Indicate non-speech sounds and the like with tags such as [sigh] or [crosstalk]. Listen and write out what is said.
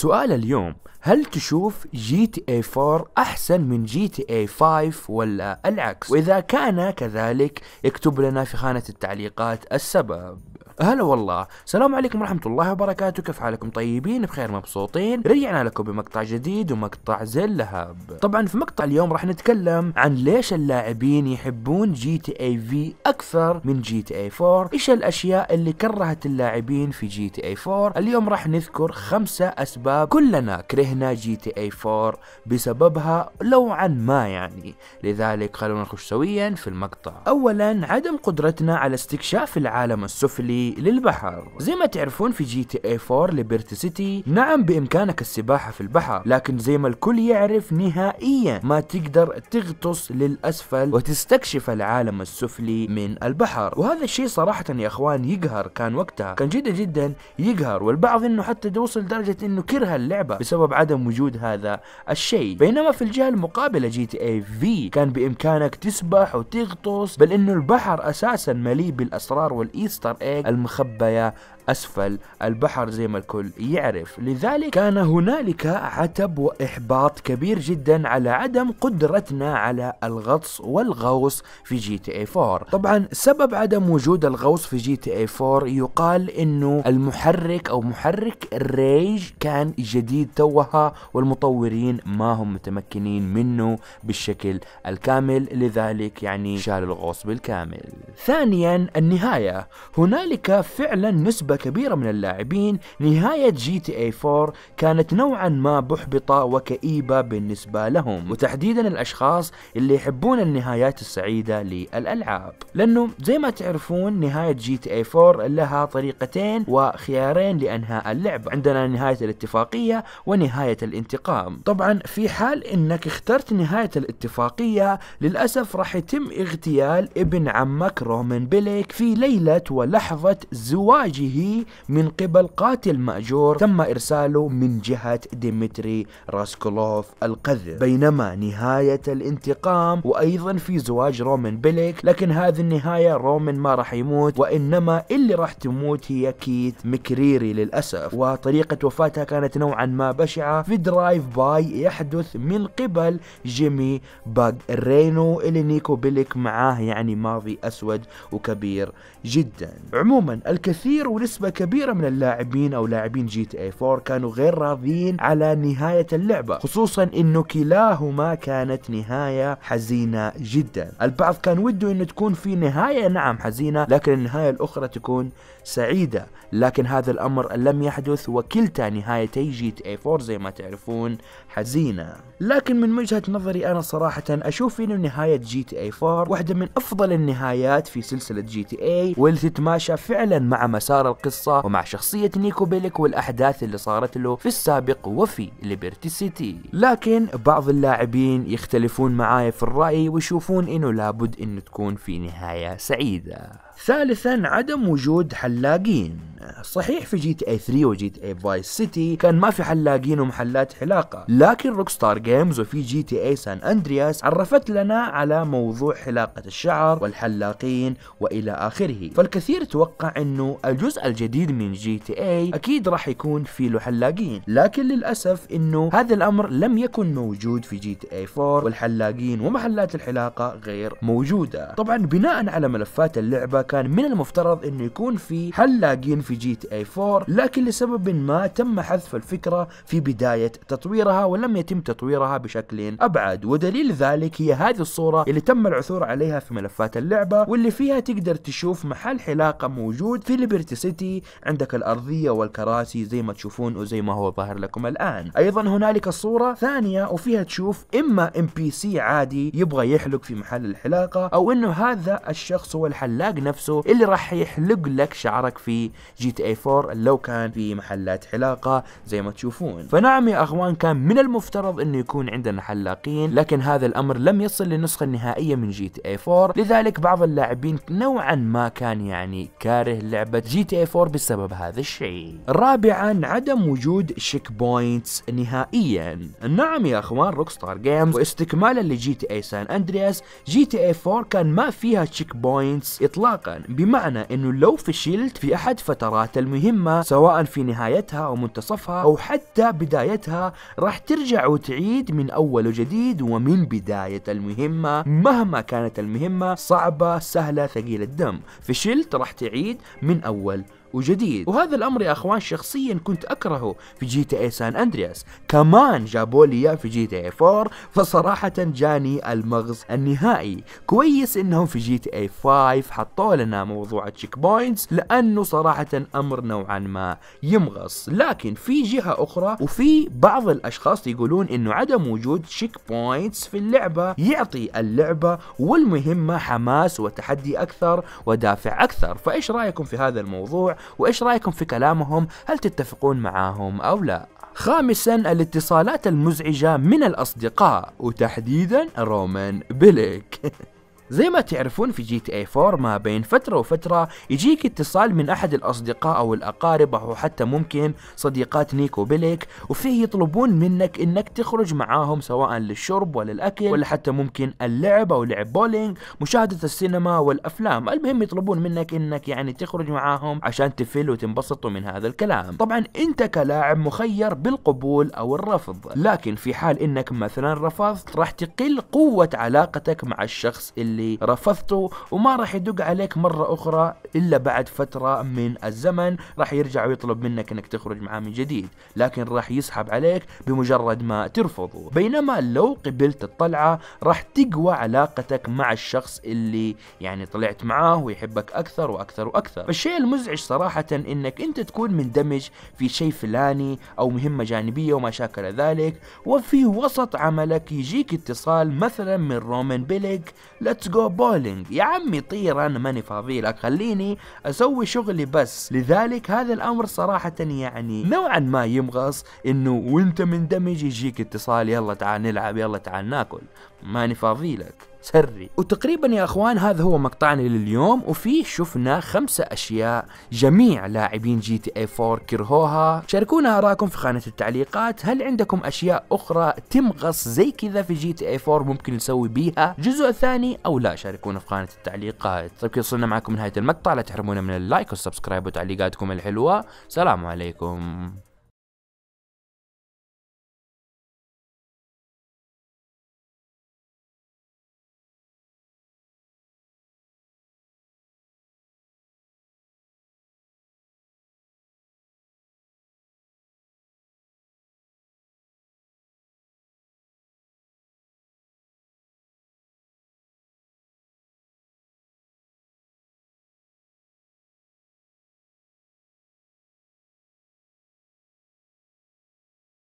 سؤال اليوم هل تشوف جي تي اي 4 احسن من جي تي اي 5 ولا العكس واذا كان كذلك اكتب لنا في خانة التعليقات السبب هلا والله السلام عليكم ورحمة الله وبركاته كيف حالكم طيبين بخير مبسوطين رجعنا لكم بمقطع جديد ومقطع زي اللهب طبعا في مقطع اليوم راح نتكلم عن ليش اللاعبين يحبون جي تي اي في اكثر من جي تي اي 4 ايش الاشياء اللي كرهت اللاعبين في جي تي اي 4 اليوم راح نذكر خمسة اسباب كلنا كرهنا جي تي اي 4 بسببها لو عن ما يعني لذلك خلونا نخش سويا في المقطع اولا عدم قدرتنا على استكشاف العالم السفلي للبحر زي ما تعرفون في جي تي اي 4 ليبرتي سيتي نعم بامكانك السباحة في البحر لكن زي ما الكل يعرف نهائيا ما تقدر تغطس للاسفل وتستكشف العالم السفلي من البحر وهذا الشيء صراحة يا اخوان يقهر كان وقتها كان جدا جدا يقهر والبعض انه حتى توصل درجة انه كره اللعبة بسبب عدم وجود هذا الشيء بينما في الجهة المقابلة جي تي اي في كان بامكانك تسبح وتغطس بل انه البحر اساسا مليء بالاسرار والايستر ايج المخبية أسفل البحر زي ما الكل يعرف لذلك كان هنالك عتب وإحباط كبير جدا على عدم قدرتنا على الغطس والغوص في جي تي اي 4 طبعا سبب عدم وجود الغوص في جي تي اي 4 يقال انه المحرك او محرك الريج كان جديد توها والمطورين ما هم متمكنين منه بالشكل الكامل لذلك يعني شال الغوص بالكامل ثانيا النهاية هنالك فعلا نسبة كبيرة من اللاعبين نهاية جي تي اي 4 كانت نوعا ما محبطة وكئيبة بالنسبة لهم وتحديدا الأشخاص اللي يحبون النهايات السعيدة للألعاب لأنه زي ما تعرفون نهاية جي تي اي 4 لها طريقتين وخيارين لأنهاء اللعبة عندنا نهاية الاتفاقية ونهاية الانتقام طبعا في حال أنك اخترت نهاية الاتفاقية للأسف راح يتم اغتيال ابن عمك رومان بليك في ليلة ولحظة زواجه من قبل قاتل مأجور تم إرساله من جهة ديمتري راسكولوف القذر بينما نهاية الانتقام وأيضا في زواج رومان بيليك لكن هذه النهاية رومان ما راح يموت وإنما اللي راح تموت هي كيت مكريري للأسف وطريقة وفاتها كانت نوعا ما بشعة في درايف باي يحدث من قبل جيمي باج رينو اللي نيكو بيليك معاه يعني ماضي أسود وكبير جدا عموما الكثير ونسبة نسبة كبيرة من اللاعبين أو لاعبين جي تي اي 4 كانوا غير راضيين على نهاية اللعبة خصوصا أنه كلاهما كانت نهاية حزينة جدا البعض كان وده أنه تكون في نهاية نعم حزينة لكن النهاية الأخرى تكون سعيدة لكن هذا الأمر لم يحدث وكلتا نهايتي جي تي اي 4 زي ما تعرفون حزينة لكن من وجهة نظري أنا صراحة أشوف أنه نهاية جي تي اي 4 واحدة من أفضل النهايات في سلسلة جي تي اي والتي تتماشى فعلا مع مسار القصة ومع شخصية نيكو بيلك والأحداث اللي صارت له في السابق وفي ليبرتي سيتي لكن بعض اللاعبين يختلفون معاي في الرأي ويشوفون انه لابد انه تكون في نهاية سعيدة ثالثا عدم وجود حلاقين صحيح في جي تي اي 3 وجي تي اي فايس سيتي كان ما في حلاقين ومحلات حلاقة لكن روك ستار جيمز وفي جي تي اي سان اندرياس عرفت لنا على موضوع حلاقة الشعر والحلاقين والى اخره فالكثير توقع انه الجزء الجديد من جي تي اي اكيد راح يكون في له حلاقين لكن للاسف انه هذا الامر لم يكن موجود في جي تي اي 4 والحلاقين ومحلات الحلاقة غير موجودة طبعا بناء على ملفات اللعبة كان من المفترض انه يكون في حلاقين في جي تي اي 4 لكن لسبب ما تم حذف الفكرة في بداية تطويرها ولم يتم تطويرها بشكل أبعد ودليل ذلك هي هذه الصورة اللي تم العثور عليها في ملفات اللعبة واللي فيها تقدر تشوف محل حلاقة موجود في ليبرتي سيتي عندك الأرضية والكراسي زي ما تشوفون وزي ما هو ظاهر لكم الآن أيضا هنالك الصورة ثانية وفيها تشوف إما ام بي سي عادي يبغى يحلق في محل الحلاقة أو إنه هذا الشخص هو الحلاق نفسه اللي راح يحلق لك شعرك في جي تي اي 4 لو كان في محلات حلاقة زي ما تشوفون فنعم يا اخوان كان من المفترض انه يكون عندنا حلاقين لكن هذا الامر لم يصل للنسخة النهائية من جي تي اي 4 لذلك بعض اللاعبين نوعا ما كان يعني كاره لعبة جي تي اي 4 بسبب هذا الشيء رابعا عدم وجود شيك بوينتس نهائيا نعم يا اخوان روك ستار جيمز واستكمالا لجي تي اي سان اندرياس جي تي اي 4 كان ما فيها شيك بوينتس اطلاقا بمعنى انه لو فشلت في احد فترات الخسارات المهمة سواء في نهايتها أو منتصفها أو حتى بدايتها راح ترجع وتعيد من أول وجديد ومن بداية المهمة مهما كانت المهمة صعبة سهلة ثقيلة الدم فشلت راح تعيد من أول وجديد وهذا الامر يا اخوان شخصيا كنت اكرهه في جي تي اي سان اندرياس كمان جابوا لي اياه في جي تي اي 4 فصراحة جاني المغز النهائي كويس انهم في جي تي اي 5 حطوا لنا موضوع التشيك بوينتس لانه صراحة امر نوعا ما يمغص لكن في جهة اخرى وفي بعض الاشخاص يقولون انه عدم وجود تشيك بوينتس في اللعبة يعطي اللعبة والمهمة حماس وتحدي اكثر ودافع اكثر فايش رايكم في هذا الموضوع وإيش رأيكم في كلامهم هل تتفقون معاهم أو لا خامسا الاتصالات المزعجة من الأصدقاء وتحديدا رومان بليك [laughs] زي ما تعرفون في جي تي اي 4 ما بين فترة وفترة يجيك اتصال من احد الاصدقاء او الاقارب او حتى ممكن صديقات نيكو بيليك وفيه يطلبون منك انك تخرج معاهم سواء للشرب ولا الاكل ولا حتى ممكن اللعب او لعب بولينج مشاهدة السينما والافلام المهم يطلبون منك انك يعني تخرج معاهم عشان تفل وتنبسطوا من هذا الكلام طبعا انت كلاعب مخير بالقبول او الرفض لكن في حال انك مثلا رفضت راح تقل قوة علاقتك مع الشخص اللي اللي رفضته وما راح يدق عليك مرة أخرى إلا بعد فترة من الزمن راح يرجع ويطلب منك أنك تخرج معاه من جديد لكن راح يسحب عليك بمجرد ما ترفضه بينما لو قبلت الطلعة راح تقوى علاقتك مع الشخص اللي يعني طلعت معاه ويحبك أكثر وأكثر وأكثر فالشيء المزعج صراحة أنك أنت تكون مندمج في شيء فلاني أو مهمة جانبية وما شاكل ذلك وفي وسط عملك يجيك اتصال مثلا من رومان بيليك لا جو بولينج يا عمي طير انا ماني فاضي لك خليني اسوي شغلي بس لذلك هذا الامر صراحة يعني نوعا ما يمغص انه وانت مندمج يجيك اتصال يلا تعال نلعب يلا تعال ناكل ماني فاضي لك سري وتقريبا يا اخوان هذا هو مقطعنا لليوم وفيه شفنا خمسة اشياء جميع لاعبين جي تي اي 4 كرهوها شاركونا اراكم في خانة التعليقات هل عندكم اشياء اخرى تمغص زي كذا في جي تي اي 4 ممكن نسوي بيها جزء ثاني او لا شاركونا في خانة التعليقات طيب كذا وصلنا معكم نهاية المقطع لا تحرمونا من اللايك والسبسكرايب وتعليقاتكم الحلوة سلام عليكم